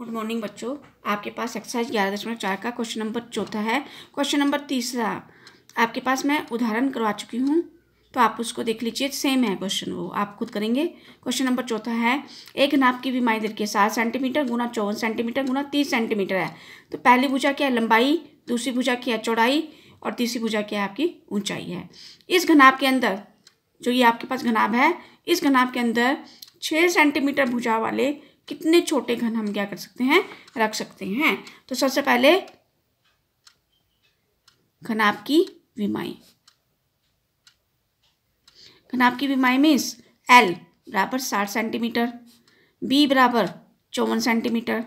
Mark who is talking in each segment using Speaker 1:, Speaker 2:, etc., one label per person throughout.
Speaker 1: good morning बच्चों आपके पास exercise ग्यारह दशमलव चार का क्वेश्चन नंबर चौथा है क्वेश्चन नंबर तीसरा आपके पास मैं उदाहरण करवा चुकी हूँ तो आप उसको देख लीजिए सेम है क्वेश्चन वो आप खुद करेंगे क्वेश्चन नंबर चौथा है एक नाप की बीमारी दर के सात सेंटीमीटर गुना चौवन सेंटीमीटर गुना तीस सेंटीमीटर है तो पहली भूजा क्या है लंबाई दूसरी भूजा क्या है चौड़ाई और तीसरी भूजा क्या है आपकी ऊंचाई है इस घनाब के अंदर जो ये आपके पास घनाब है इस घनाब के अंदर छः सेंटीमीटर भुजा वाले कितने छोटे घन हम क्या कर सकते हैं रख सकते हैं तो सबसे पहले घनाभ की विमाई घनाभ की विमाई मीन्स एल बराबर साठ सेंटीमीटर बी बराबर चौवन सेंटीमीटर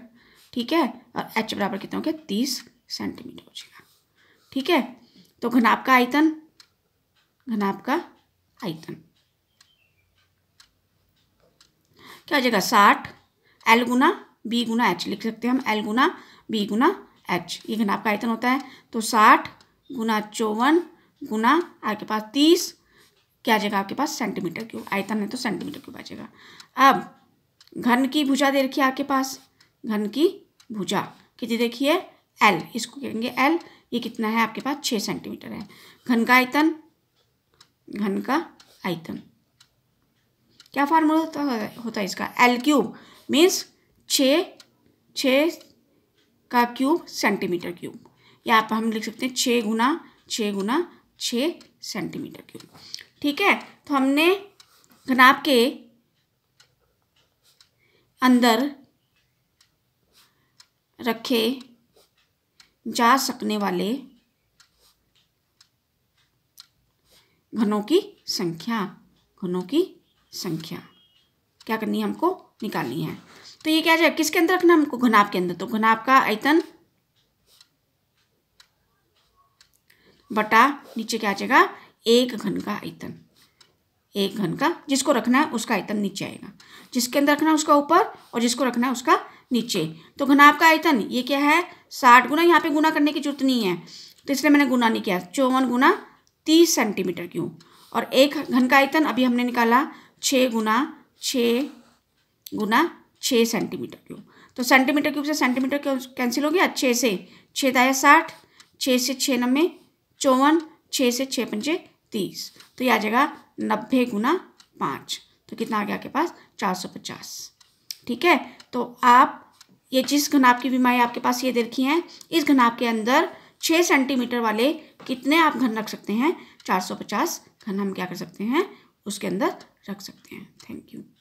Speaker 1: ठीक है और एच बराबर कितना हो गया तीस सेंटीमीटर हो जाएगा ठीक है तो घनाभ का आयतन घनाभ का आयतन क्या हो जाएगा साठ एल गुना बी गुना एच लिख सकते हैं हम एल गुना बी गुना एच ये घना आपका आयतन होता है तो साठ गुना चौवन गुना आपके पास तीस क्या आ जाएगा आपके पास सेंटीमीटर क्यूब आयतन है तो सेंटीमीटर क्यूब आ जाएगा अब घन की भुजा दे रखी है आपके पास घन की भुजा कितनी देखिए एल इसको कहेंगे एल ये कितना है आपके पास छः सेंटीमीटर है घन का आयतन घन का आयतन क्या फार्मूला होता है होता है इसका एल क्यूब मीन्स छ छ का क्यूब सेंटीमीटर क्यूब यहाँ पर हम लिख सकते हैं छः गुना छः गुना छः सेंटीमीटर क्यूब ठीक है तो हमने घनाभ के अंदर रखे जा सकने वाले घनों की संख्या घनों की संख्या क्या करनी है हमको निकालनी है तो ये क्या जाएगा किसके अंदर रखना हमको घनाभ के अंदर तो घनाभ का आयतन बटा नीचे क्या आ जाएगा एक घन का आयतन एक घन का जिसको रखना है उसका आयतन नीचे आएगा जिसके अंदर रखना है उसका ऊपर और जिसको रखना है उसका नीचे तो घनाभ का आयतन ये क्या है साठ गुना यहाँ पे गुना करने की जरूरत नहीं है तो इसलिए मैंने गुना नहीं किया चौवन गुना तीस सेंटीमीटर क्यों और एक घन का आयतन अभी हमने निकाला छः गुना छः गुना छः सेंटीमीटर क्यूब तो सेंटीमीटर क्यूब से सेंटीमीटर क्यूब कैंसिल हो गया छः से छः दाया साठ छः से छः नब्बे चौवन छः से छः पंजे तीस तो ये आ जाएगा नब्बे गुना पाँच तो कितना आ गया आपके पास चार सौ पचास ठीक है तो आप ये जिस घनाप की बीमारी आपके पास ये देखी हैं है इस घनाप के अंदर छः सेंटीमीटर वाले कितने आप घन रख सकते हैं चार सौ पचास घन हम क्या कर सकते हैं उसके अंदर रख सकते हैं थैंक यू